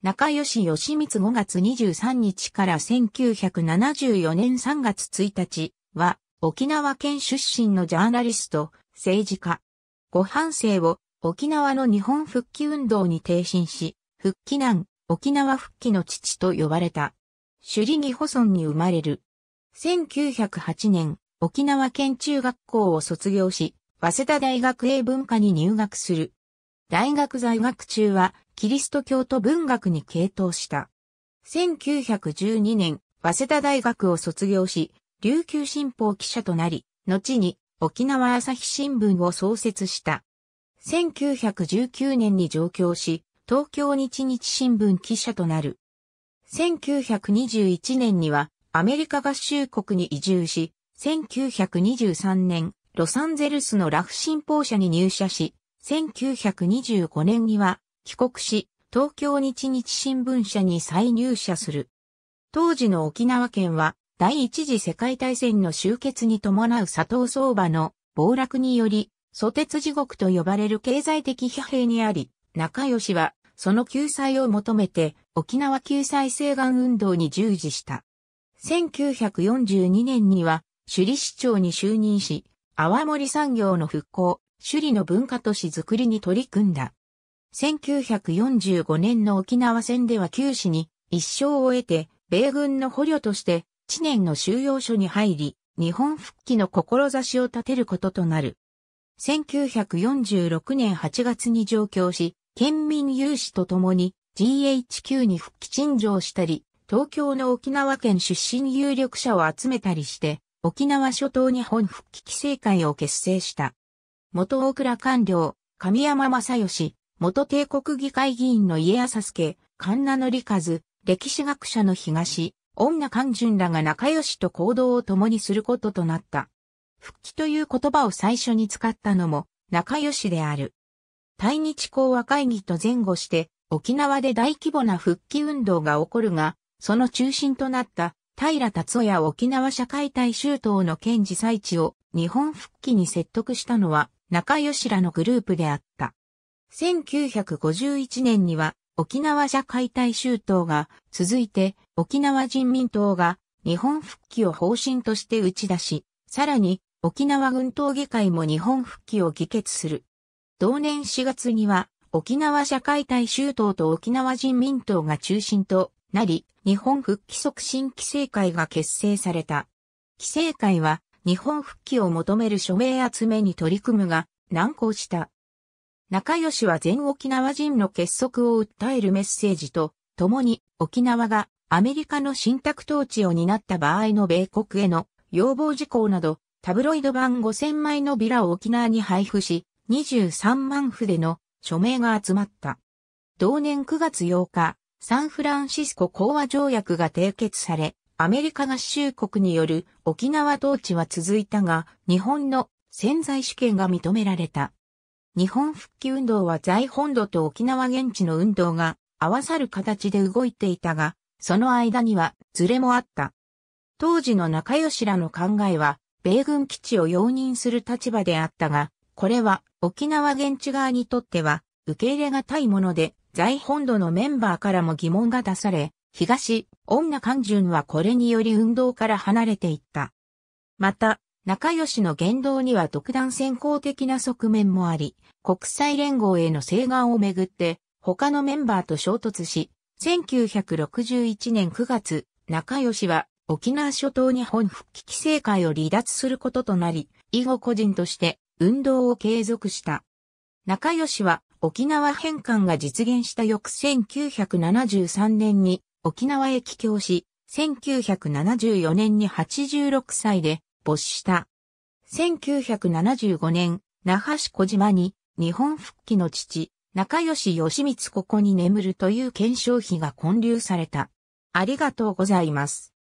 中吉義光5月23日から1974年3月1日は、沖縄県出身のジャーナリスト、政治家。ご半生を沖縄の日本復帰運動に挺身し、復帰難、沖縄復帰の父と呼ばれた。首里義保村に生まれる。1908年、沖縄県中学校を卒業し、早稲田大学英文科に入学する。大学在学中は、キリスト教と文学に傾倒した。1912年、早稲田大学を卒業し、琉球新報記者となり、後に沖縄朝日新聞を創設した。1919年に上京し、東京日日新聞記者となる。1921年にはアメリカ合衆国に移住し、1923年、ロサンゼルスのラフ新報社に入社し、1925年には帰国し、東京日日新聞社に再入社する。当時の沖縄県は、第一次世界大戦の終結に伴う佐藤相場の暴落により、蘇鉄地獄と呼ばれる経済的疲弊にあり、仲吉は、その救済を求めて、沖縄救済請願運動に従事した。1942年には、首里市長に就任し、泡盛産業の復興、首里の文化都市づくりに取り組んだ。1945年の沖縄戦では九死に一生を得て、米軍の捕虜として、知念の収容所に入り、日本復帰の志を立てることとなる。1946年8月に上京し、県民有志と共に GHQ に復帰陳情したり、東京の沖縄県出身有力者を集めたりして、沖縄諸島日本復帰規制会を結成した。元大倉官僚、神山正義、元帝国議会議員の家康助、神名の和、歴史学者の東、女勘順らが仲良しと行動を共にすることとなった。復帰という言葉を最初に使ったのも仲良しである。対日講和会議と前後して沖縄で大規模な復帰運動が起こるが、その中心となった平達夫や沖縄社会大衆党の県自災地を日本復帰に説得したのは仲良しらのグループであった。1951年には沖縄社会大衆党が続いて沖縄人民党が日本復帰を方針として打ち出し、さらに沖縄軍闘議会も日本復帰を議決する。同年4月には沖縄社会大衆党と沖縄人民党が中心となり、日本復帰促進規制会が結成された。規制会は日本復帰を求める署名集めに取り組むが難航した。仲良しは全沖縄人の結束を訴えるメッセージと、共に沖縄がアメリカの信託統治を担った場合の米国への要望事項など、タブロイド版5000枚のビラを沖縄に配布し、23万筆の署名が集まった。同年9月8日、サンフランシスコ講和条約が締結され、アメリカ合衆国による沖縄統治は続いたが、日本の潜在主権が認められた。日本復帰運動は在本土と沖縄現地の運動が合わさる形で動いていたが、その間にはズレもあった。当時の仲良しらの考えは、米軍基地を容認する立場であったが、これは沖縄現地側にとっては受け入れがたいもので、在本土のメンバーからも疑問が出され、東、女官順はこれにより運動から離れていった。また、仲良しの言動には独断先行的な側面もあり、国際連合への請願をめぐって、他のメンバーと衝突し、1961年9月、仲良しは沖縄諸島に本復帰規制会を離脱することとなり、以後個人として運動を継続した。仲良しは沖縄返還が実現した翌1973年に沖縄へ帰郷し、1974年に86歳で没した。1975年、那覇市小島に日本復帰の父、仲吉義光ここに眠るという検証碑が建立された。ありがとうございます。